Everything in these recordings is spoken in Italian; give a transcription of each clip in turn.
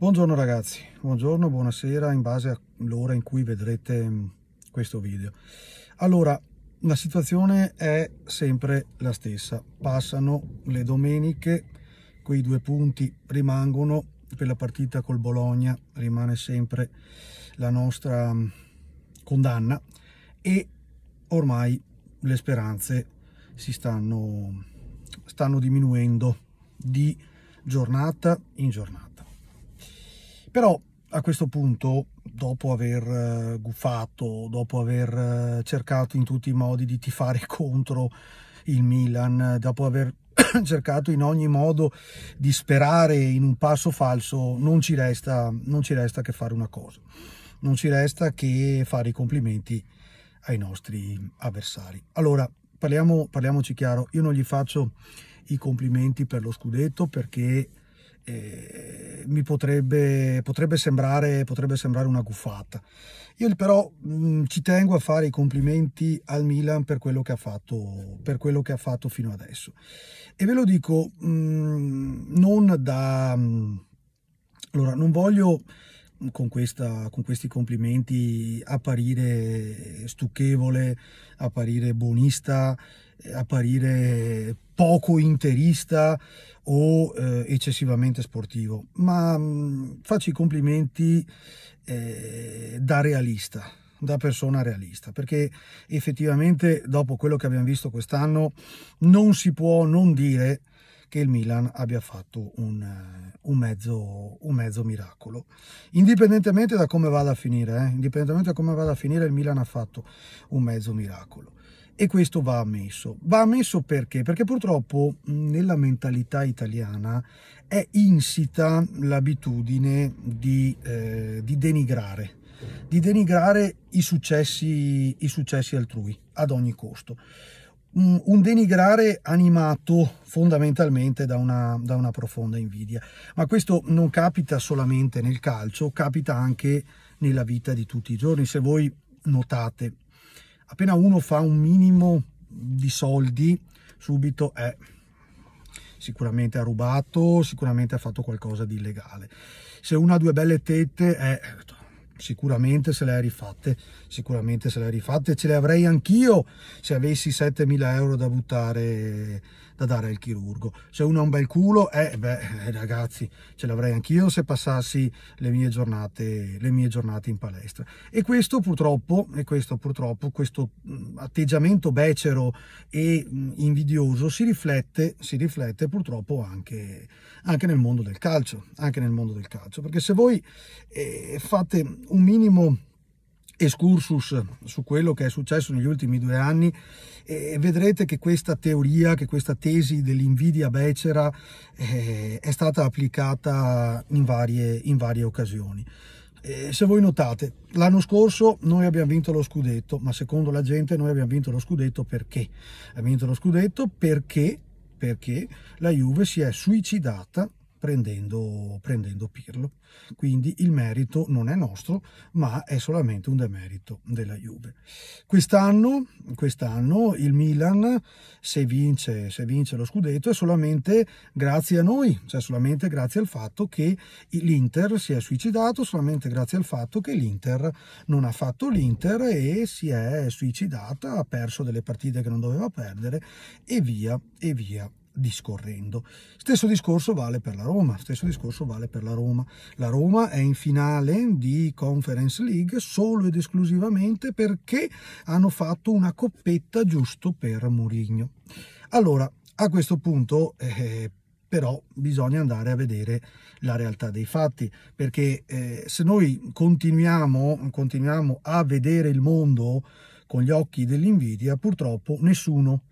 Buongiorno ragazzi, buongiorno, buonasera in base all'ora in cui vedrete mm, questo video. Allora, la situazione è sempre la stessa, passano le domeniche, quei due punti rimangono, per la partita col Bologna rimane sempre la nostra mm, condanna e ormai le speranze si stanno, stanno diminuendo di giornata in giornata però a questo punto, dopo aver eh, guffato dopo aver eh, cercato in tutti i modi di tifare contro il Milan, dopo aver cercato in ogni modo di sperare in un passo falso, non ci resta, non ci resta che fare una cosa, non ci resta che fare i complimenti ai nostri avversari. Allora, parliamo, parliamoci chiaro, io non gli faccio i complimenti per lo scudetto perché mi potrebbe, potrebbe, sembrare, potrebbe sembrare una guffata. Io però mh, mm, ci tengo a fare i complimenti al Milan per quello che ha fatto, per quello che ha fatto fino adesso. E ve lo dico mh, mm, non da... Mh, mm, allora, non voglio con, questa, con questi complimenti apparire stucchevole, apparire buonista, apparire poco interista o eh, eccessivamente sportivo, ma mh, mm, faccio i complimenti eh, da realista, da persona realista, perché effettivamente dopo quello che abbiamo visto quest'anno non si può non dire che il Milan abbia fatto un, eh, un, mezzo, un mezzo, miracolo. Indipendentemente da come vada a finire, eh? indipendentemente da come vada a finire, il Milan ha fatto un mezzo miracolo. E questo va ammesso. Va ammesso perché? Perché purtroppo nella mentalità italiana è insita l'abitudine di, eh, di denigrare, di denigrare i successi, i successi altrui ad ogni costo un denigrare animato fondamentalmente da una, da una, profonda invidia. Ma questo non capita solamente nel calcio, capita anche nella vita di tutti i giorni. Se voi notate, appena uno fa un minimo di soldi, subito è sicuramente ha rubato, sicuramente ha fatto qualcosa di illegale. Se uno ha due belle tette, è sicuramente se le hai rifatte, sicuramente se le hai rifatte, ce le avrei anch'io se avessi 7000 euro da buttare, da dare al chirurgo. Se uno ha un bel culo, eh beh eh, ragazzi, ce l'avrei anch'io se passassi le mie, giornate, le mie giornate in palestra. E questo purtroppo, e questo purtroppo, questo mm, atteggiamento becero e mm, invidioso si riflette, si riflette purtroppo anche, anche nel mondo del calcio, anche nel mondo del calcio, perché se voi eh, fate un minimo excursus su quello che è successo negli ultimi due anni e vedrete che questa teoria, che questa tesi dell'invidia becera eh, è stata applicata in varie, in varie occasioni. Eh, se voi notate, l'anno scorso noi abbiamo vinto lo scudetto, ma secondo la gente noi abbiamo vinto lo scudetto perché? Abbiamo vinto lo scudetto perché, perché la Juve si è suicidata prendendo, prendendo Pirlo. Quindi il merito non è nostro, ma è solamente un demerito della Juve. Quest'anno, quest'anno il Milan, se vince, se vince lo scudetto, è solamente grazie a noi, cioè solamente grazie al fatto che l'Inter si è suicidato, solamente grazie al fatto che l'Inter non ha fatto l'Inter e si è suicidata, ha perso delle partite che non doveva perdere e via, e via, discorrendo. Stesso discorso vale per la Roma, stesso discorso vale per la Roma. La Roma è in finale di Conference League solo ed esclusivamente perché hanno fatto una coppetta giusto per Murigno. Allora, a questo punto eh, però bisogna andare a vedere la realtà dei fatti, perché eh, se noi continuiamo, continuiamo a vedere il mondo con gli occhi dell'invidia, purtroppo nessuno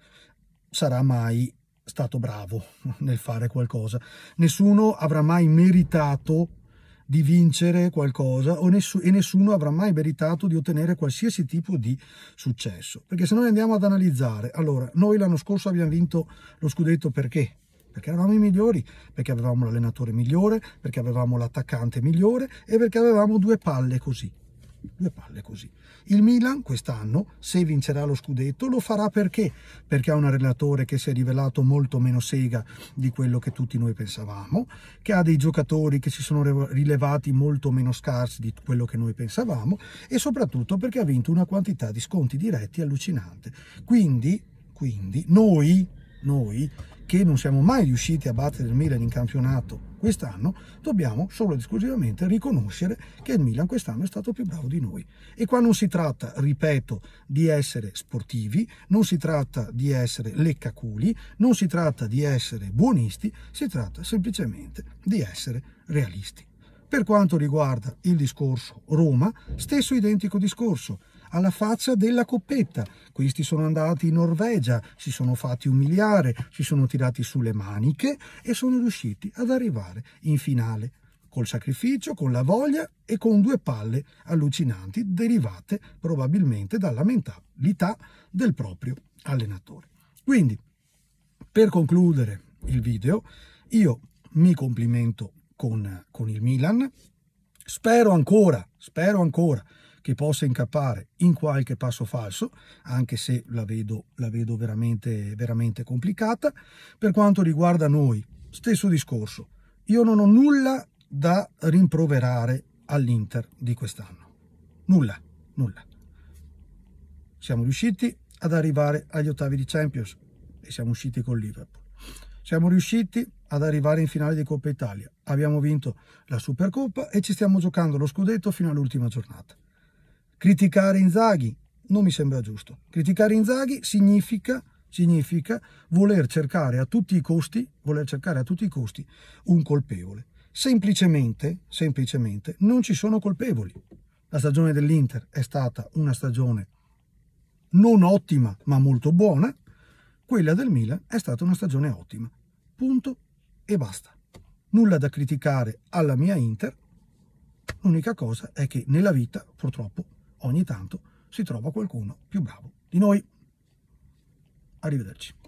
sarà mai stato bravo nel fare qualcosa. Nessuno avrà mai meritato di vincere qualcosa ness e nessuno avrà mai meritato di ottenere qualsiasi tipo di successo. Perché se noi andiamo ad analizzare, allora, noi l'anno scorso abbiamo vinto lo scudetto perché? Perché eravamo i migliori, perché avevamo l'allenatore migliore, perché avevamo l'attaccante migliore e perché avevamo due palle così le palle così. Il Milan quest'anno, se vincerà lo scudetto, lo farà perché? Perché ha un allenatore che si è rivelato molto meno sega di quello che tutti noi pensavamo, che ha dei giocatori che si sono rilevati molto meno scarsi di quello che noi pensavamo e soprattutto perché ha vinto una quantità di sconti diretti allucinante. Quindi, quindi noi, noi che non siamo mai riusciti a battere il Milan in campionato quest'anno, dobbiamo solo ed esclusivamente riconoscere che il Milan quest'anno è stato più bravo di noi. E qua non si tratta, ripeto, di essere sportivi, non si tratta di essere leccaculi, non si tratta di essere buonisti, si tratta semplicemente di essere realisti. Per quanto riguarda il discorso Roma, stesso identico discorso, alla faccia della coppetta, questi sono andati in Norvegia, si sono fatti umiliare, si sono tirati sulle maniche e sono riusciti ad arrivare in finale col sacrificio, con la voglia e con due palle allucinanti derivate probabilmente dalla mentalità del proprio allenatore. Quindi, per concludere il video, io mi complimento con, con il Milan, spero ancora, spero ancora che possa incappare in qualche passo falso, anche se la vedo, la vedo veramente, veramente complicata. Per quanto riguarda noi, stesso discorso. Io non ho nulla da rimproverare all'Inter di quest'anno. Nulla, nulla. Siamo riusciti ad arrivare agli ottavi di Champions e siamo usciti con Liverpool. Siamo riusciti ad arrivare in finale di Coppa Italia. Abbiamo vinto la Supercoppa e ci stiamo giocando lo scudetto fino all'ultima giornata. Criticare Inzaghi non mi sembra giusto. Criticare Inzaghi significa, significa voler cercare a tutti i costi, voler cercare a tutti i costi un colpevole. Semplicemente, semplicemente non ci sono colpevoli. La stagione dell'Inter è stata una stagione non ottima, ma molto buona. Quella del Milan è stata una stagione ottima. Punto e basta. Nulla da criticare alla mia Inter. L'unica cosa è che nella vita, purtroppo, ogni tanto si trova qualcuno più bravo di noi. Arrivederci.